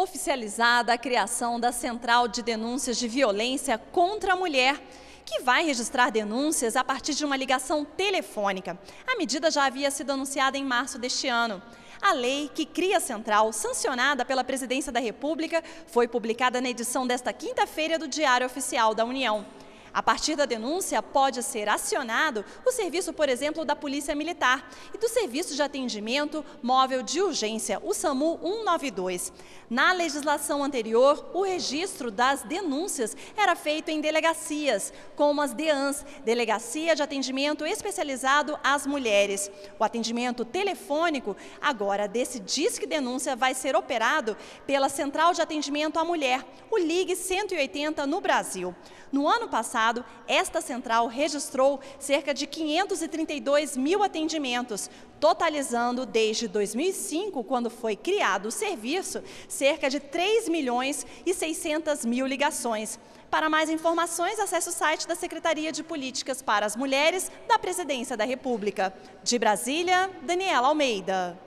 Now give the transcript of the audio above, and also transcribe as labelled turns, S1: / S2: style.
S1: oficializada a criação da Central de Denúncias de Violência contra a Mulher, que vai registrar denúncias a partir de uma ligação telefônica. A medida já havia sido anunciada em março deste ano. A lei que cria a central, sancionada pela Presidência da República, foi publicada na edição desta quinta-feira do Diário Oficial da União. A partir da denúncia, pode ser acionado o serviço, por exemplo, da Polícia Militar e do Serviço de Atendimento Móvel de Urgência, o SAMU 192. Na legislação anterior, o registro das denúncias era feito em delegacias, como as DEANs, Delegacia de Atendimento Especializado às Mulheres. O atendimento telefônico, agora desse Disque Denúncia, vai ser operado pela Central de Atendimento à Mulher, o LIG 180 no Brasil. No ano passado, passado, esta central registrou cerca de 532 mil atendimentos, totalizando desde 2005, quando foi criado o serviço, cerca de 3 milhões e 600 mil ligações. Para mais informações, acesse o site da Secretaria de Políticas para as Mulheres da Presidência da República. De Brasília, Daniela Almeida.